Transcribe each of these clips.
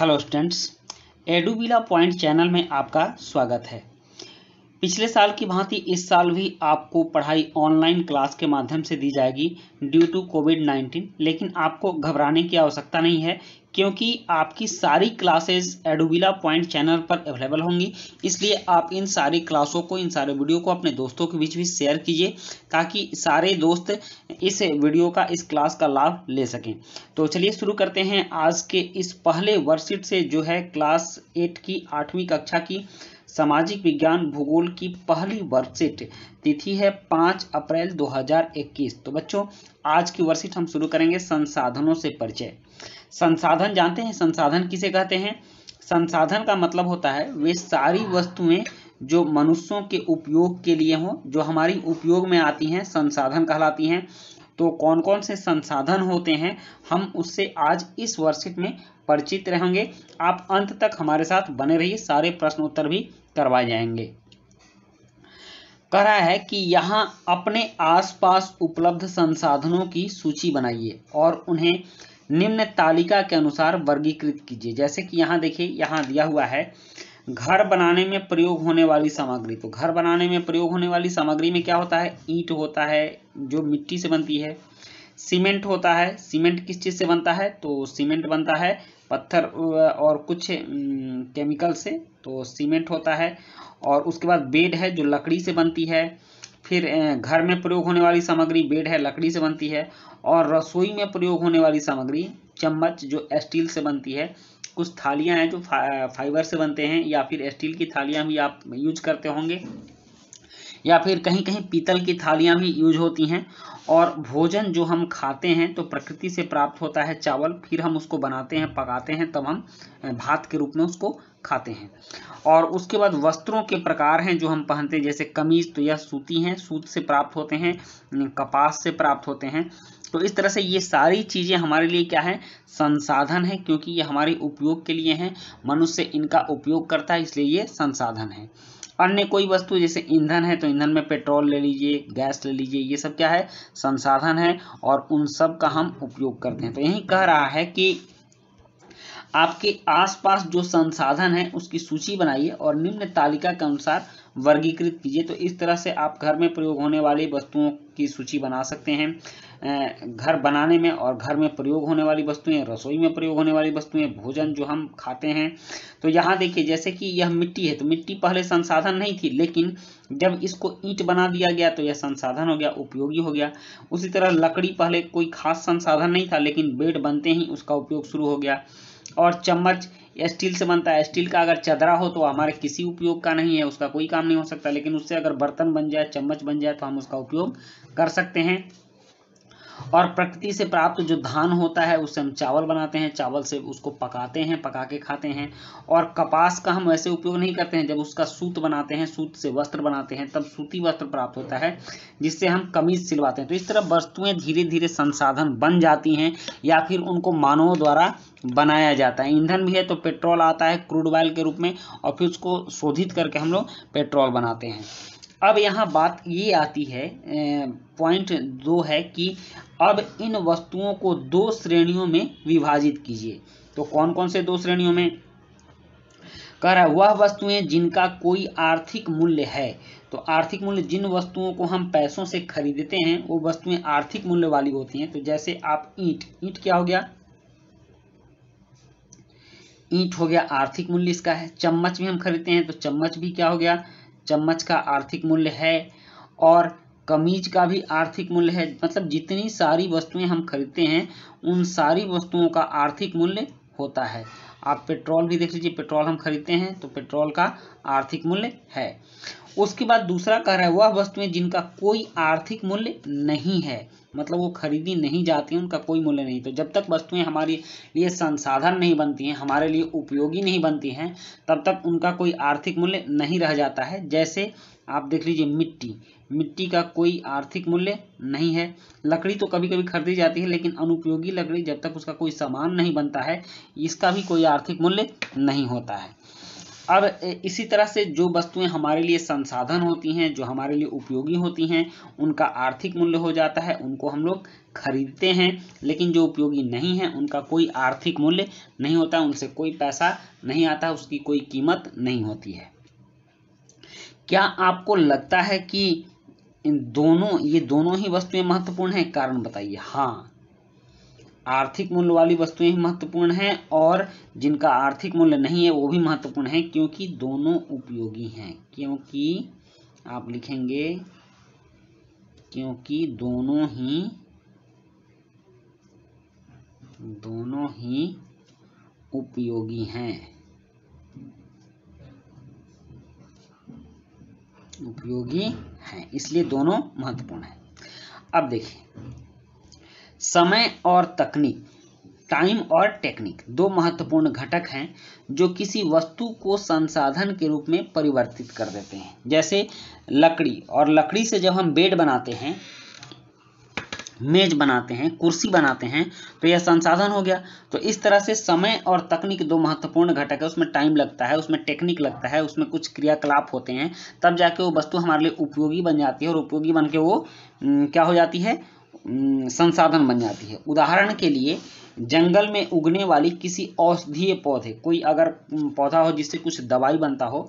hello students Edubilla point channel में आपका स्वागत है पिछले साल की भांति इस साल भी आपको पढ़ाई ऑनलाइन क्लास के माध्यम से दी जाएगी ड्यू टू कोविड 19 लेकिन आपको घबराने की आवश्यकता नहीं है क्योंकि आपकी सारी क्लासेस एडोविला पॉइंट चैनल पर अवेलेबल होंगी इसलिए आप इन सारी क्लासों को इन सारे वीडियो को अपने दोस्तों के बीच भी शेयर कीजिए ताकि सारे दोस्त इस वीडियो का इस क्लास का लाभ ले सकें तो चलिए शुरू करते हैं आज के इस पहले वर्कशीट से जो है क्लास एट की आठवीं कक्षा की सामाजिक विज्ञान भूगोल की पहली वर्कशीट तिथि है पाँच अप्रैल 2021 तो बच्चों आज की वर्कशीट हम शुरू करेंगे संसाधनों से परिचय संसाधन जानते हैं संसाधन किसे कहते हैं संसाधन का मतलब होता है वे सारी वस्तुएं जो मनुष्यों के उपयोग के लिए हों जो हमारी उपयोग में आती हैं संसाधन कहलाती हैं तो कौन कौन से संसाधन होते हैं हम उससे आज इस वर्कशीट में परिचित रहेंगे आप अंत तक हमारे साथ बने रहिए सारे प्रश्न उत्तर भी करवाए जाएंगे कह रहा है कि यहाँ अपने आसपास उपलब्ध संसाधनों की सूची बनाइए और उन्हें निम्न तालिका के अनुसार वर्गीकृत कीजिए जैसे कि यहाँ देखिए यहाँ दिया हुआ है घर बनाने में प्रयोग होने वाली सामग्री तो घर बनाने में प्रयोग होने वाली सामग्री में क्या होता है ईंट होता है जो मिट्टी से बनती है सीमेंट होता है सीमेंट किस चीज़ से बनता है तो सीमेंट बनता है पत्थर और कुछ केमिकल से तो सीमेंट होता है और उसके बाद बेड है जो लकड़ी से बनती है फिर घर में प्रयोग होने वाली सामग्री बेड है लकड़ी से बनती है और रसोई में प्रयोग होने वाली सामग्री चम्मच जो स्टील से बनती है कुछ थालियां हैं जो फा, फाइबर से बनते हैं या फिर स्टील की थालियां भी आप यूज करते होंगे या फिर कहीं कहीं पीतल की थालियां भी यूज होती हैं और भोजन जो हम खाते हैं तो प्रकृति से प्राप्त होता है चावल फिर हम उसको बनाते हैं पकाते हैं तब हम भात के रूप में उसको खाते हैं और उसके बाद वस्त्रों के प्रकार हैं जो हम पहनते हैं जैसे कमीज तो यह सूती हैं सूत से प्राप्त होते हैं कपास से प्राप्त होते हैं तो इस तरह से ये सारी चीज़ें हमारे लिए क्या है संसाधन है क्योंकि ये हमारे उपयोग के लिए हैं मनुष्य इनका उपयोग करता है इसलिए ये संसाधन है अन्य कोई वस्तु जैसे ईंधन है तो ईंधन में पेट्रोल ले लीजिए गैस ले लीजिए ये सब क्या है संसाधन है और उन सब का हम उपयोग करते हैं तो यही कह रहा है कि आपके आसपास जो संसाधन है उसकी सूची बनाइए और निम्न तालिका के अनुसार वर्गीकृत कीजिए तो इस तरह से आप घर में प्रयोग होने वाली वस्तुओं की सूची बना सकते हैं घर बनाने में और घर में प्रयोग होने वाली वस्तुएं रसोई में प्रयोग होने वाली वस्तुएं भोजन जो हम खाते हैं तो यहाँ देखिए जैसे कि यह मिट्टी है तो मिट्टी पहले संसाधन नहीं थी लेकिन जब इसको ईंट बना दिया गया तो यह संसाधन हो गया उपयोगी हो गया उसी तरह लकड़ी पहले कोई खास संसाधन नहीं था लेकिन बेड बनते ही उसका उपयोग शुरू हो गया और चम्मच स्टील से बनता है स्टील का अगर चदरा हो तो हमारे किसी उपयोग का नहीं है उसका कोई काम नहीं हो सकता लेकिन उससे अगर बर्तन बन जाए चम्मच बन जाए तो हम उसका उपयोग कर सकते हैं और प्रकृति से प्राप्त जो धान होता है उससे हम चावल बनाते हैं चावल से उसको पकाते हैं पका के खाते हैं और कपास का हम ऐसे उपयोग नहीं करते हैं जब उसका सूत बनाते हैं सूत से वस्त्र बनाते हैं तब सूती वस्त्र प्राप्त होता है जिससे हम कमीज सिलवाते हैं तो इस तरह वस्तुएं धीरे धीरे संसाधन बन जाती हैं या फिर उनको मानव द्वारा बनाया जाता है ईंधन भी है तो पेट्रोल आता है क्रूड ऑयल के रूप में और फिर उसको शोधित करके हम लोग पेट्रोल बनाते हैं अब यहाँ बात ये आती है पॉइंट दो है कि अब इन वस्तुओं को दो श्रेणियों में विभाजित कीजिए तो कौन कौन से दो श्रेणियों में कह रहा है वह वस्तुएं जिनका कोई आर्थिक मूल्य है तो आर्थिक मूल्य जिन वस्तुओं को हम पैसों से खरीदते हैं वो वस्तुएं आर्थिक मूल्य वाली होती हैं तो जैसे आप ईंट ईंट क्या हो गया ईंट हो गया आर्थिक मूल्य इसका है चम्मच भी हम खरीदते हैं तो चम्मच भी क्या हो गया चम्मच का आर्थिक मूल्य है और कमीज का भी आर्थिक मूल्य है मतलब जितनी सारी वस्तुएं हम खरीदते हैं उन सारी वस्तुओं का आर्थिक मूल्य होता है आप पेट्रोल भी देख लीजिए पेट्रोल हम खरीदते हैं तो पेट्रोल का आर्थिक मूल्य है उसके बाद दूसरा कह रहा है वह वस्तुएं जिनका कोई आर्थिक मूल्य नहीं है मतलब वो खरीदी नहीं जाती उनका कोई मूल्य नहीं तो जब तक वस्तुएं हमारे लिए संसाधन नहीं बनती हैं हमारे लिए उपयोगी नहीं बनती हैं तब तक उनका कोई आर्थिक मूल्य नहीं रह जाता है जैसे आप देख लीजिए मिट्टी मिट्टी का कोई आर्थिक मूल्य नहीं है लकड़ी तो कभी कभी खरीदी जाती है लेकिन अनुपयोगी लकड़ी जब तक उसका कोई सामान नहीं बनता है इसका भी कोई आर्थिक मूल्य नहीं होता है अब इसी तरह से जो वस्तुएं हमारे लिए संसाधन होती हैं जो हमारे लिए उपयोगी होती हैं उनका आर्थिक मूल्य हो जाता है उनको हम लोग खरीदते हैं लेकिन जो उपयोगी नहीं है उनका कोई आर्थिक मूल्य नहीं होता उनसे कोई पैसा नहीं आता उसकी कोई कीमत नहीं होती है क्या आपको लगता है कि इन दोनों ये दोनों ही वस्तुएं महत्वपूर्ण हैं कारण बताइए हाँ आर्थिक मूल्य वाली वस्तुएं ही महत्वपूर्ण हैं और जिनका आर्थिक मूल्य नहीं है वो भी महत्वपूर्ण है क्योंकि दोनों उपयोगी हैं क्योंकि आप लिखेंगे क्योंकि दोनों ही दोनों ही उपयोगी हैं उपयोगी हैं इसलिए दोनों महत्वपूर्ण हैं अब देखिए समय और तकनीक टाइम और टेक्निक दो महत्वपूर्ण घटक हैं जो किसी वस्तु को संसाधन के रूप में परिवर्तित कर देते हैं जैसे लकड़ी और लकड़ी से जब हम बेड बनाते हैं मेज बनाते हैं कुर्सी बनाते हैं तो यह संसाधन हो गया तो इस तरह से समय और तकनीक दो महत्वपूर्ण घटक है उसमें टाइम लगता है उसमें टेक्निक लगता है उसमें कुछ क्रियाकलाप होते हैं तब जाके वो वस्तु हमारे लिए उपयोगी बन जाती है और उपयोगी बन के वो क्या हो जाती है संसाधन बन जाती है उदाहरण के लिए जंगल में उगने वाली किसी औषधीय पौधे कोई अगर पौधा हो जिससे कुछ दवाई बनता हो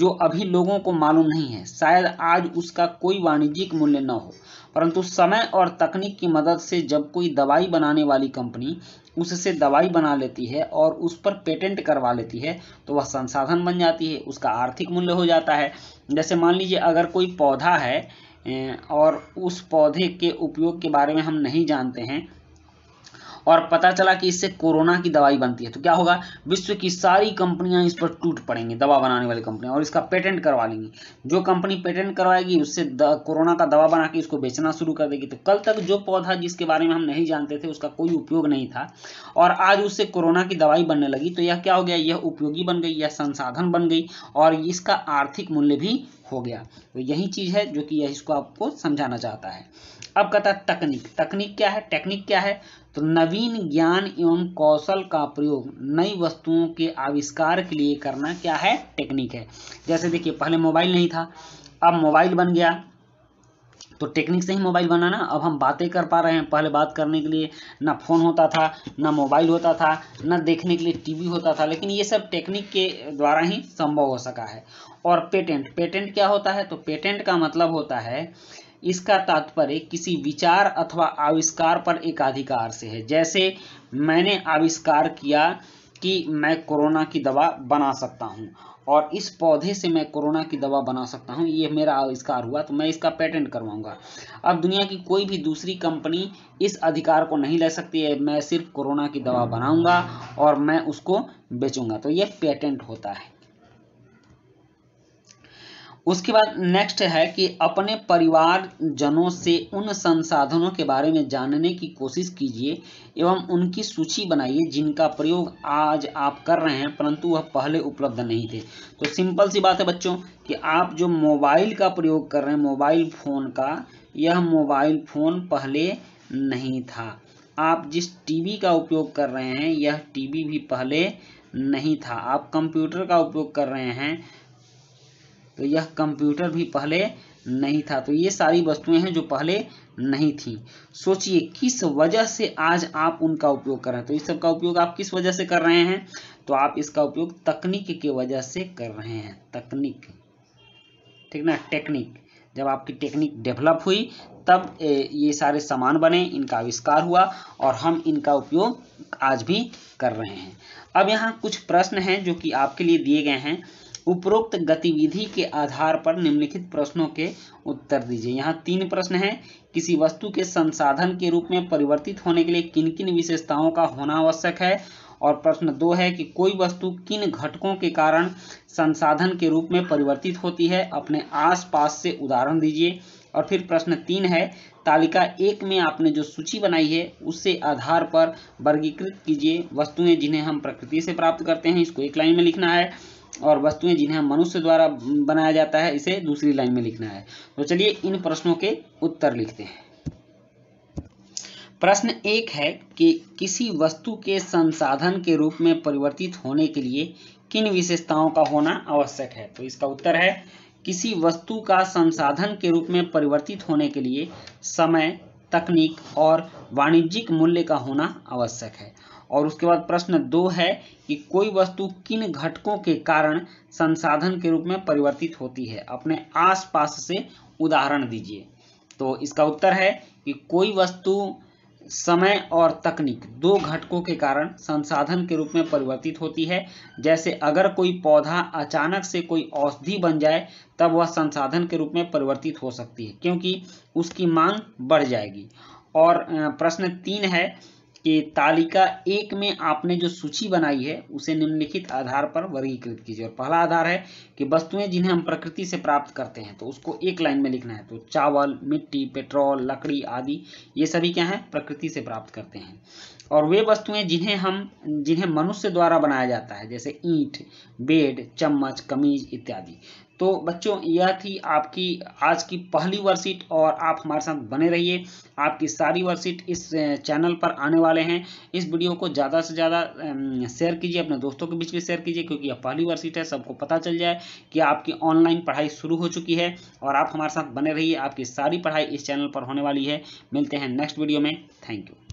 जो अभी लोगों को मालूम नहीं है शायद आज उसका कोई वाणिज्यिक मूल्य न हो परंतु समय और तकनीक की मदद से जब कोई दवाई बनाने वाली कंपनी उससे दवाई बना लेती है और उस पर पेटेंट करवा लेती है तो वह संसाधन बन जाती है उसका आर्थिक मूल्य हो जाता है जैसे मान लीजिए अगर कोई पौधा है और उस पौधे के उपयोग के बारे में हम नहीं जानते हैं और पता चला कि इससे कोरोना की दवाई बनती है तो क्या होगा विश्व की सारी कंपनियां इस पर टूट पड़ेंगी दवा बनाने वाली कंपनियां और इसका पेटेंट करवा लेंगी जो कंपनी पेटेंट करवाएगी उससे कोरोना का दवा बना के इसको बेचना शुरू कर देगी तो कल तक जो पौधा जिसके बारे में हम नहीं जानते थे उसका कोई उपयोग नहीं था और आज उससे कोरोना की दवाई बनने लगी तो यह क्या हो गया यह उपयोगी बन गई यह संसाधन बन गई और इसका आर्थिक मूल्य भी हो गया तो यही चीज़ है जो कि यह इसको आपको समझाना चाहता है अब कहता है तकनीक तकनीक क्या है टेक्निक क्या है तो नवीन ज्ञान एवं कौशल का प्रयोग नई वस्तुओं के आविष्कार के लिए करना क्या है टेक्निक है जैसे देखिए पहले मोबाइल नहीं था अब मोबाइल बन गया तो टेक्निक से ही मोबाइल बनाना अब हम बातें कर पा रहे हैं पहले बात करने के लिए ना फ़ोन होता था ना मोबाइल होता था ना देखने के लिए टीवी होता था लेकिन ये सब टेक्निक के द्वारा ही संभव हो सका है और पेटेंट पेटेंट क्या होता है तो पेटेंट का मतलब होता है इसका तात्पर्य किसी विचार अथवा आविष्कार पर एक अधिकार से है जैसे मैंने आविष्कार किया कि मैं कोरोना की दवा बना सकता हूँ और इस पौधे से मैं कोरोना की दवा बना सकता हूँ ये मेरा आविष्कार हुआ तो मैं इसका पेटेंट करवाऊंगा अब दुनिया की कोई भी दूसरी कंपनी इस अधिकार को नहीं ले सकती है मैं सिर्फ कोरोना की दवा बनाऊंगा और मैं उसको बेचूंगा तो ये पेटेंट होता है उसके बाद नेक्स्ट है कि अपने परिवार जनों से उन संसाधनों के बारे में जानने की कोशिश कीजिए एवं उनकी सूची बनाइए जिनका प्रयोग आज आप कर रहे हैं परंतु वह पहले उपलब्ध नहीं थे तो सिंपल सी बात है बच्चों कि आप जो मोबाइल का प्रयोग कर रहे हैं मोबाइल फ़ोन का यह मोबाइल फ़ोन पहले नहीं था आप जिस टीवी का उपयोग कर रहे हैं यह टीवी भी पहले नहीं था आप कंप्यूटर का उपयोग कर रहे हैं तो यह कंप्यूटर भी पहले नहीं था तो ये सारी वस्तुएं हैं जो पहले नहीं थी सोचिए किस वजह से आज आप उनका उपयोग कर रहे हैं तो इस सब का उपयोग आप किस वजह से कर रहे हैं तो आप इसका उपयोग तकनीक के वजह से कर रहे हैं तकनीक ठीक ना टेक्निक जब आपकी टेक्निक डेवलप हुई तब ये सारे सामान बने इनका आविष्कार हुआ और हम इनका उपयोग आज भी कर रहे हैं अब यहाँ कुछ प्रश्न हैं जो कि आपके लिए दिए गए हैं उपरोक्त गतिविधि के आधार पर निम्नलिखित प्रश्नों के उत्तर दीजिए यहाँ तीन प्रश्न हैं किसी वस्तु के संसाधन के रूप में परिवर्तित होने के लिए किन किन विशेषताओं का होना आवश्यक है और प्रश्न दो है कि कोई वस्तु किन घटकों के कारण संसाधन के रूप में परिवर्तित होती है अपने आसपास से उदाहरण दीजिए और फिर प्रश्न तीन है तालिका एक में आपने जो सूची बनाई है उससे आधार पर वर्गीकृत कीजिए वस्तुएं जिन्हें हम प्रकृति से प्राप्त करते हैं इसको एक लाइन में लिखना है और वस्तुएं जिन्हें मनुष्य द्वारा बनाया जाता है इसे दूसरी लाइन में लिखना है तो चलिए इन प्रश्नों के उत्तर लिखते हैं प्रश्न एक है कि किसी वस्तु के संसाधन के रूप में परिवर्तित होने के लिए किन विशेषताओं का होना आवश्यक है तो इसका उत्तर है किसी वस्तु का संसाधन के रूप में परिवर्तित होने के लिए समय तकनीक और वाणिज्यिक मूल्य का होना आवश्यक है और उसके बाद प्रश्न दो है कि कोई वस्तु किन घटकों के कारण संसाधन के रूप में परिवर्तित होती है अपने आसपास से उदाहरण दीजिए तो इसका उत्तर है कि कोई वस्तु समय और तकनीक दो घटकों के कारण संसाधन के रूप में परिवर्तित होती है जैसे अगर कोई पौधा अचानक से कोई औषधि बन जाए तब वह संसाधन के रूप में परिवर्तित हो सकती है क्योंकि उसकी मांग बढ़ जाएगी और प्रश्न तीन है के तालिका एक में आपने जो सूची बनाई है उसे निम्नलिखित आधार पर वर्गीकृत कीजिए और पहला आधार है कि वस्तुएं जिन्हें हम प्रकृति से प्राप्त करते हैं तो उसको एक लाइन में लिखना है तो चावल मिट्टी पेट्रोल लकड़ी आदि ये सभी क्या है प्रकृति से प्राप्त करते हैं और वे वस्तुएं जिन्हें हम जिन्हें मनुष्य द्वारा बनाया जाता है जैसे ईंट बेड चम्मच कमीज इत्यादि तो बच्चों यह थी आपकी आज की पहली वर्कशीट और आप हमारे साथ बने रहिए आपकी सारी वर्कशीट इस चैनल पर आने वाले हैं इस वीडियो को ज़्यादा से ज़्यादा शेयर कीजिए अपने दोस्तों के बीच भी शेयर कीजिए क्योंकि यह पहली वर्कशीट है सबको पता चल जाए कि आपकी ऑनलाइन पढ़ाई शुरू हो चुकी है और आप हमारे साथ बने रहिए आपकी सारी पढ़ाई इस चैनल पर होने वाली है मिलते हैं नेक्स्ट वीडियो में थैंक यू